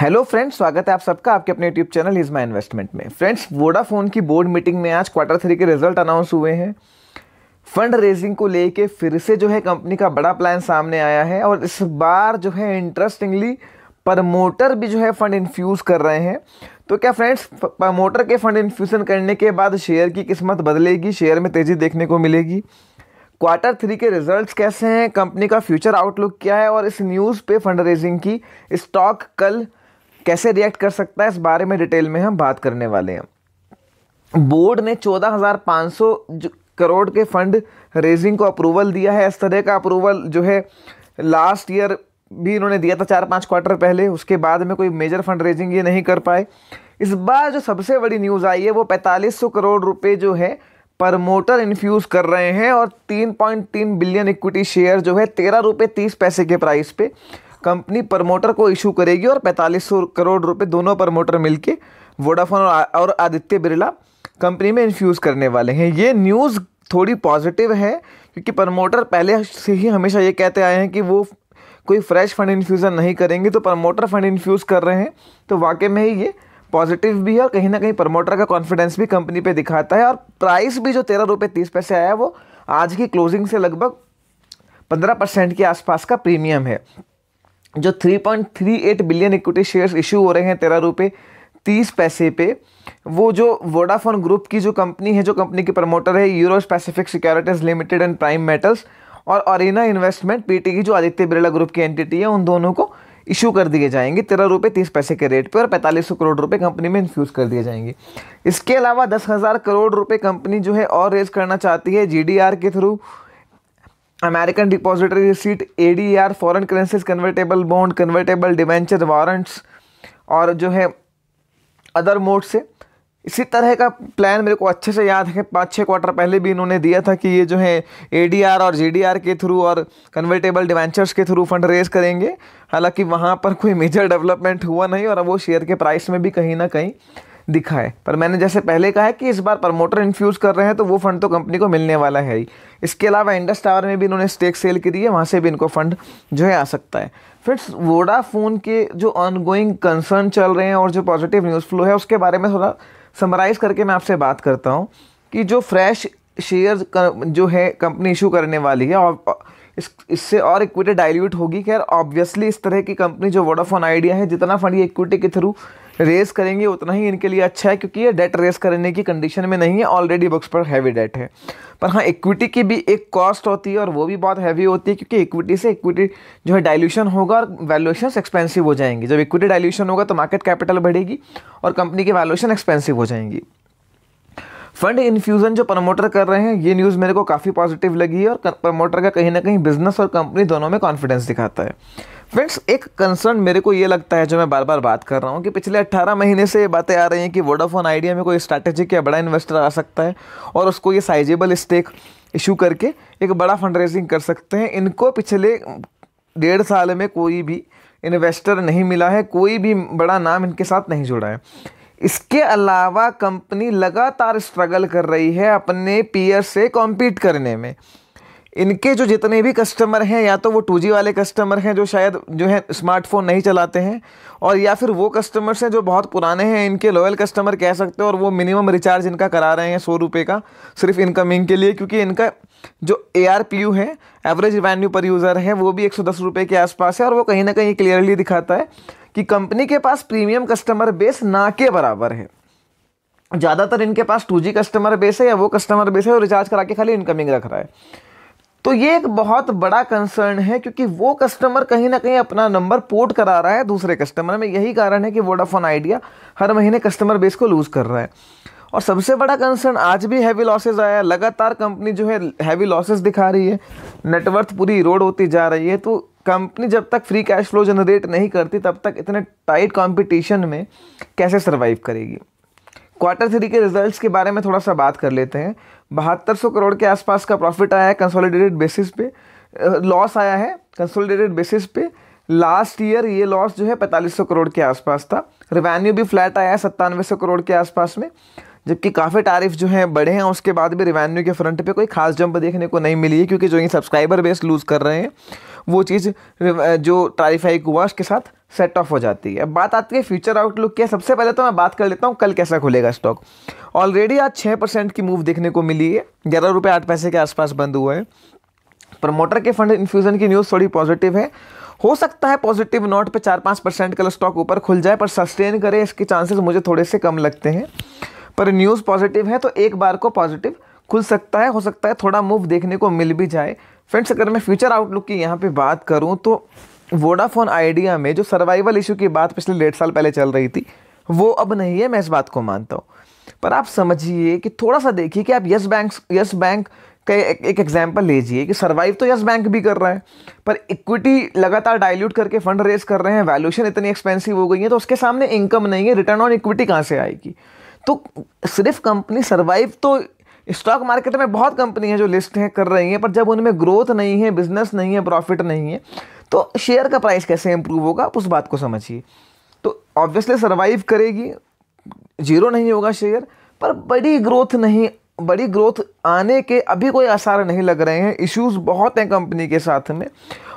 hello friends स्वागत है आप सबका आपके अपने YouTube channel is my investment में फ्रेंड्स वोडाफोन की बोर्ड मीटिंग में आज क्वार्टर थ्री के रिजल्ट अनाउंस हुए हैं फंड रेजिंग को लेके फिर से जो है कंपनी का बड़ा प्लान सामने आया है और इस बार जो है इंटरेस्टिंगली प्रमोटर भी जो है फंड इन्फ्यूज़ कर रहे हैं तो क्या फ्रेंड्स प्रमोटर के फंड इन्फ्यूज़न करने के बाद शेयर की किस्मत बदलेगी शेयर में तेज़ी देखने को मिलेगी क्वार्टर थ्री के रिजल्ट्स कैसे हैं कंपनी का फ्यूचर आउटलुक क्या है और इस न्यूज़ पे फंड रेजिंग की स्टॉक कल कैसे रिएक्ट कर सकता है इस बारे में डिटेल में हम बात करने वाले हैं बोर्ड ने 14,500 करोड़ के फंड रेजिंग को अप्रूवल दिया है इस तरह का अप्रूवल जो है लास्ट ईयर भी इन्होंने दिया था चार पाँच क्वार्टर पहले उसके बाद में कोई मेजर फंड रेजिंग ये नहीं कर पाए इस बार जो सबसे बड़ी न्यूज़ आई है वो पैंतालीस सौ करोड़ रुपए जो है प्रमोटर इन्फ्यूज़ कर रहे हैं और तीन पॉइंट तीन बिलियन इक्विटी शेयर जो है तेरह रुपये तीस पैसे के प्राइस पे कंपनी प्रमोटर को इशू करेगी और पैंतालीस करोड़ रुपए दोनों प्रमोटर मिलके वोडाफोन और आदित्य बिरला कंपनी में इन्फ्यूज़ करने वाले हैं ये न्यूज़ थोड़ी पॉजिटिव है क्योंकि प्रमोटर पहले से ही हमेशा ये कहते आए हैं कि वो कोई फ्रेश फंड इन्फ्यूज़न नहीं करेंगे तो प्रमोटर फंड इन्फ्यूज़ कर रहे हैं तो वाकई में ही ये पॉजिटिव भी है और कहीं ना कहीं प्रमोटर का कॉन्फिडेंस भी कंपनी पे दिखाता है और प्राइस भी जो तेरह रुपये तीस पैसे आया वो आज की क्लोजिंग से लगभग पंद्रह परसेंट के आसपास का प्रीमियम है जो 3.38 बिलियन इक्विटी शेयर्स इशू हो रहे हैं तेरह रुपये तीस पैसे पे वो जो वोडाफोन ग्रुप की जो कंपनी है जो कंपनी के प्रमोटर है Euro specific securities limited and prime metals और अरेना इन्वेस्टमेंट पीटी की जो आदित्य बिरला ग्रुप की एंटिटी है उन दोनों को इशू कर दिए जाएंगे तेरह रुपये तीस पैसे के रेट पे और पैंतालीस सौ करोड़ रुपये कंपनी में इन्फ्यूज़ कर दिए जाएंगे इसके अलावा दस हज़ार करोड़ रुपये कंपनी जो है और रेज करना चाहती है जी के through American depository receipt A D R foreign currencies convertible bond convertible debenture warrants और जो है अदर मोड से इसी तरह का प्लान मेरे को अच्छे से याद है पाँच छः क्वार्टर पहले भी इन्होंने दिया था कि ये जो है ए डी आर और जी के थ्रू और कन्वर्टेबल डिवेंचर्स के थ्रू फंड रेज करेंगे हालांकि वहाँ पर कोई मेजर डेवलपमेंट हुआ नहीं और अब वो शेयर के प्राइस में भी कहीं ना कहीं दिखा है पर मैंने जैसे पहले कहा है कि इस बार प्रमोटर इन्फ्यूज़ कर रहे हैं तो वो फंड तो कंपनी को मिलने वाला है ही इसके अलावा इंडस टावर में भी इन्होंने स्टेक सेल दी है वहाँ से भी इनको फंड जो है आ सकता है फ्रेंड्स वोडाफोन के जो ऑनगोइंग कंसर्न चल रहे हैं और जो पॉजिटिव न्यूज़ फ्लो है उसके बारे में थोड़ा समराइज़ करके मैं आपसे बात करता हूँ कि जो फ्रेश शेयर जो है कंपनी इशू करने वाली है और इससे और इक्विटी डाइल्यूट होगी खैर ऑब्वियसली इस तरह की कंपनी जो वोडाफोन आइडिया है जितना फंड ये इक्विटी के थ्रू रेस करेंगे उतना ही इनके लिए अच्छा है क्योंकि ये डेट रेस करने की कंडीशन में नहीं है ऑलरेडी बुक्स पर हैवी डेट है पर हाँ इक्विटी की भी एक कॉस्ट होती है और वो भी बहुत हैवी होती है क्योंकि इक्विटी से इक्विटी जो है डाइल्यूशन होगा और वैल्यूएशन एक्सपेंसिव हो जाएंगी जब इक्विटी डाइल्यूशन होगा तो मार्केट कैपिटल बढ़ेगी और कंपनी की वैल्यूएशन एक्सपेंसिव हो जाएंगी फंड इन्फ्यूज़न जो प्रमोटर कर रहे हैं ये न्यूज़ मेरे को काफ़ी पॉजिटिव लगी है और प्रमोटर का कहीं ना कहीं बिजनेस और कंपनी दोनों में कॉन्फिडेंस दिखाता है फ्रेंड्स एक कंसर्न मेरे को ये लगता है जो मैं बार बार बात कर रहा हूँ कि पिछले 18 महीने से बातें आ रही हैं कि वोडाफोन आइडिया में कोई स्ट्रैटेजिक या बड़ा इन्वेस्टर आ सकता है और उसको ये साइजेबल स्टेक इशू करके एक बड़ा फंड रेजिंग कर सकते हैं इनको पिछले डेढ़ साल में कोई भी इन्वेस्टर नहीं मिला है कोई भी बड़ा नाम इनके साथ नहीं जुड़ा है इसके अलावा कंपनी लगातार स्ट्रगल कर रही है अपने पीयर से कॉम्पीट करने में इनके जो जितने भी कस्टमर हैं या तो वो टू वाले कस्टमर हैं जो शायद जो है स्मार्टफोन नहीं चलाते हैं और या फिर वो कस्टमर्स हैं जो बहुत पुराने हैं इनके लॉयल कस्टमर कह सकते हो और वो मिनिमम रिचार्ज इनका करा रहे हैं सौ रुपये का सिर्फ इनकमिंग के लिए क्योंकि इनका जो ए आर पी यू है एवरेज रिवेन्यू पर यूज़र है वो भी एक सौ दस रुपये के आसपास है और वो कहीं ना कहीं क्लियरली दिखाता है कि कंपनी के पास प्रीमियम कस्टमर बेस ना के बराबर है ज़्यादातर इनके पास टू कस्टमर बेस है या वो कस्टमर बेस है और रिचार्ज करा के खाली इनकमिंग रख रहा है तो ये एक बहुत बड़ा कंसर्न है क्योंकि वो कस्टमर कहीं ना कहीं अपना नंबर पोर्ट करा रहा है दूसरे कस्टमर में यही कारण है कि वोडाफोन आइडिया हर महीने कस्टमर बेस को लूज़ कर रहा है और सबसे बड़ा कंसर्न आज भी हैवी लॉसेज आया लगातार कंपनी जो है हैवी लॉसेज दिखा रही है नेटवर्थ पूरी रोड होती जा रही है तो कंपनी जब तक फ्री कैश फ्लो जनरेट नहीं करती तब तक इतने टाइट कॉम्पिटिशन में कैसे सर्वाइव करेगी क्वार्टर थ्री के रिजल्ट्स के बारे में थोड़ा सा बात कर लेते हैं बहत्तर सौ करोड़ के आसपास का प्रॉफिट आया है कंसोलिडेटेड बेसिस पे लॉस आया है कंसोलिडेटेड बेसिस पे लास्ट ईयर ये लॉस जो है पैंतालीस सौ करोड़ के आसपास था रिवेन्यू भी फ्लैट आया है सत्तानवे सौ करोड़ के आसपास में जबकि काफ़ी तारीफ जो है बढ़े हैं उसके बाद भी रिवेन्यू के फ्रंट पे कोई खास जंप देखने को नहीं मिली है क्योंकि जो ये सब्सक्राइबर बेस लूज़ कर रहे हैं वो चीज़ जो तारीफ हाइक हुआ उसके साथ सेट ऑफ हो जाती है अब बात आती है फ्यूचर आउटलुक की सबसे पहले तो मैं बात कर लेता हूँ कल कैसा खुलेगा स्टॉक ऑलरेडी आज छः परसेंट की मूव देखने को मिली है ग्यारह रुपये आठ पैसे के आसपास बंद हुआ है प्रमोटर के फंड इन्फ्यूज़न की न्यूज़ थोड़ी पॉजिटिव है हो सकता है पॉजिटिव नोट पे चार पाँच परसेंट का स्टॉक ऊपर खुल जाए पर सस्टेन करे इसके चांसेस मुझे थोड़े से कम लगते हैं पर न्यूज़ पॉजिटिव है तो एक बार को पॉजिटिव खुल सकता है हो सकता है थोड़ा मूव देखने को मिल भी जाए फ्रेंड्स अगर मैं फ्यूचर आउटलुक की यहाँ पे बात करूँ तो वोडाफोन आइडिया में जो सर्वाइवल इशू की बात पिछले डेढ़ साल पहले चल रही थी वो अब नहीं है मैं इस बात को मानता हूँ पर आप समझिए कि थोड़ा सा देखिए कि आप यस बैंक यस बैंक का एक एग्जाम्पल लीजिए कि सर्वाइव तो यस बैंक भी कर रहा है पर इक्विटी लगातार डाइल्यूट करके फंड रेज कर रहे हैं वैल्यूशन इतनी एक्सपेंसिव हो गई है तो उसके सामने इनकम नहीं है रिटर्न ऑन इक्विटी कहाँ से आएगी तो सिर्फ कंपनी सर्वाइव तो स्टॉक मार्केट में बहुत कंपनी है जो लिस्ट हैं कर रही हैं पर जब उनमें ग्रोथ नहीं है बिजनेस नहीं है प्रॉफिट नहीं है तो शेयर का प्राइस कैसे इंप्रूव होगा उस बात को समझिए तो ऑब्वियसली सर्वाइव करेगी जीरो नहीं होगा शेयर पर बड़ी ग्रोथ नहीं बड़ी ग्रोथ आने के अभी कोई आसार नहीं लग रहे हैं इश्यूज बहुत हैं कंपनी के साथ में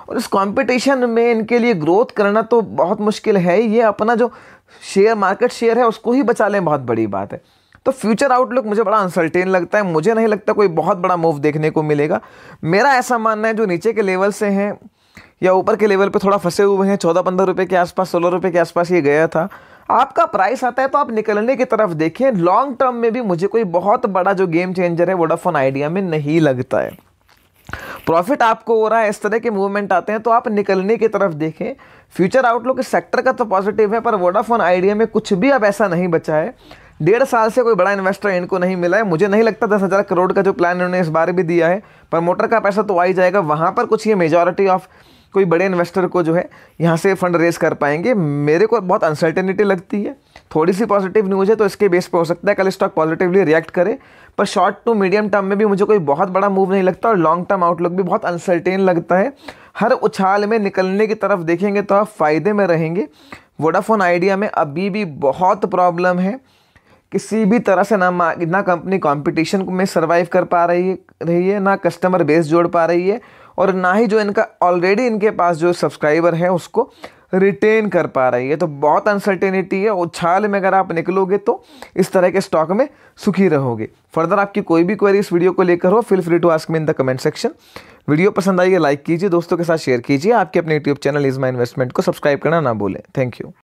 और इस कंपटीशन में इनके लिए ग्रोथ करना तो बहुत मुश्किल है ये अपना जो शेयर मार्केट शेयर है उसको ही बचा लें बहुत बड़ी बात है तो फ्यूचर आउटलुक मुझे बड़ा अनसर्टेन लगता है मुझे नहीं लगता कोई बहुत बड़ा मूव देखने को मिलेगा मेरा ऐसा मानना है जो नीचे के लेवल से हैं या ऊपर के लेवल पे थोड़ा फंसे हुए हैं चौदह पंद्रह रुपये के आसपास सोलह रुपये के आसपास ये गया था आपका प्राइस आता है तो आप निकलने की तरफ देखें लॉन्ग टर्म में भी मुझे कोई बहुत बड़ा जो गेम चेंजर है वोडाफोन आइडिया में नहीं लगता है प्रॉफिट आपको हो रहा है इस तरह के मूवमेंट आते हैं तो आप निकलने की तरफ देखें फ्यूचर आउटलुक इस सेक्टर का तो पॉजिटिव है पर वोडाफोन आइडिया में कुछ भी अब ऐसा नहीं बचा है डेढ़ साल से कोई बड़ा इन्वेस्टर इनको नहीं मिला है मुझे नहीं लगता दस हज़ार करोड़ का जो प्लान इन्होंने इस बार भी दिया है मोटर का पैसा तो आ ही जाएगा वहाँ पर कुछ ये मेजॉरिटी ऑफ़ कोई बड़े इन्वेस्टर को जो है यहाँ से फंड रेज कर पाएंगे मेरे को बहुत अनसर्टेनिटी लगती है थोड़ी सी पॉजिटिव न्यूज़ है तो इसके बेस पर हो सकता है कल स्टॉक पॉजिटिवली रिएक्ट करे पर शॉर्ट टू मीडियम टर्म में भी मुझे कोई बहुत बड़ा मूव नहीं लगता और लॉन्ग टर्म आउटलुक भी बहुत अनसर्टेन लगता है हर उछाल में निकलने की तरफ देखेंगे तो आप फ़ायदे में रहेंगे वोडाफोन आइडिया में अभी भी बहुत प्रॉब्लम है किसी भी तरह से ना ना कंपनी कंपटीशन में सर्वाइव कर पा रही है रही है ना कस्टमर बेस जोड़ पा रही है और ना ही जो इनका ऑलरेडी इनके पास जो सब्सक्राइबर है उसको रिटेन कर पा रही है तो बहुत अनसर्टेनिटी है उछाल में अगर आप निकलोगे तो इस तरह के स्टॉक में सुखी रहोगे फर्दर आपकी कोई भी क्वेरी इस वीडियो को लेकर हो feel free to ask me in the comment section video पसंद आई है लाइक कीजिए दोस्तों के साथ शेयर कीजिए आपके अपने YouTube channel is my investment को सब्सक्राइब करना ना भूलें थैंक यू